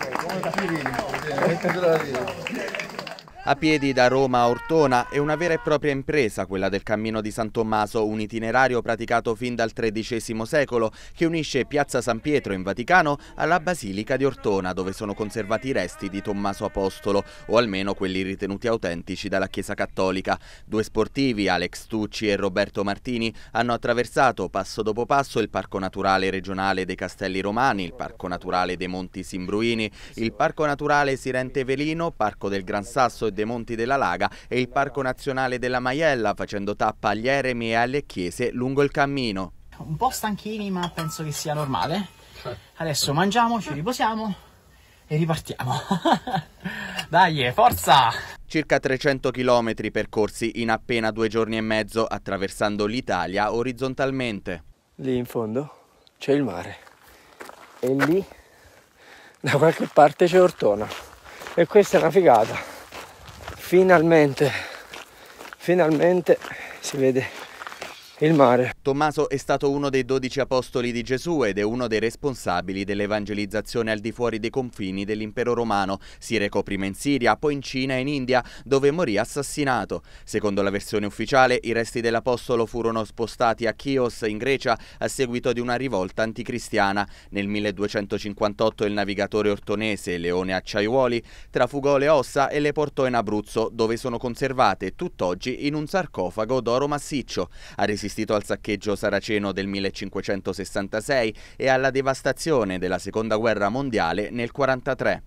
好，谢谢。A piedi da Roma a Ortona è una vera e propria impresa quella del Cammino di San Tommaso, un itinerario praticato fin dal XIII secolo che unisce Piazza San Pietro in Vaticano alla Basilica di Ortona dove sono conservati i resti di Tommaso Apostolo o almeno quelli ritenuti autentici dalla Chiesa Cattolica. Due sportivi, Alex Tucci e Roberto Martini, hanno attraversato passo dopo passo il Parco Naturale regionale dei Castelli Romani, il Parco Naturale dei Monti Simbruini, il Parco Naturale Sirente Velino, Parco del Gran Sasso e del dei Monti della Laga e il Parco Nazionale della Maiella, facendo tappa agli eremi e alle chiese lungo il cammino. Un po' stanchini, ma penso che sia normale. Cioè. Adesso mangiamo, ci riposiamo e ripartiamo. Dai, forza! Circa 300 km percorsi in appena due giorni e mezzo, attraversando l'Italia orizzontalmente. Lì in fondo c'è il mare e lì da qualche parte c'è Ortona e questa è una figata finalmente finalmente si vede il mare. Tommaso è stato uno dei dodici apostoli di Gesù ed è uno dei responsabili dell'evangelizzazione al di fuori dei confini dell'impero romano. Si recò prima in Siria, poi in Cina e in India, dove morì assassinato. Secondo la versione ufficiale, i resti dell'apostolo furono spostati a Chios, in Grecia, a seguito di una rivolta anticristiana. Nel 1258 il navigatore ortonese Leone Acciaiuoli trafugò le ossa e le portò in Abruzzo, dove sono conservate tutt'oggi in un sarcofago d'oro massiccio. A resistere assistito al saccheggio saraceno del 1566 e alla devastazione della Seconda Guerra Mondiale nel 1943.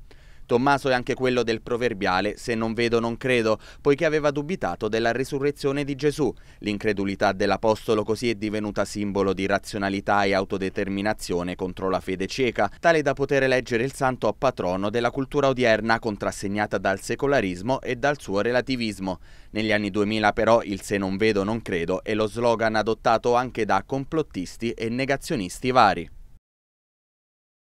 Tommaso è anche quello del proverbiale se non vedo non credo, poiché aveva dubitato della risurrezione di Gesù. L'incredulità dell'apostolo così è divenuta simbolo di razionalità e autodeterminazione contro la fede cieca, tale da poter eleggere il santo a patrono della cultura odierna contrassegnata dal secolarismo e dal suo relativismo. Negli anni 2000 però il se non vedo non credo è lo slogan adottato anche da complottisti e negazionisti vari.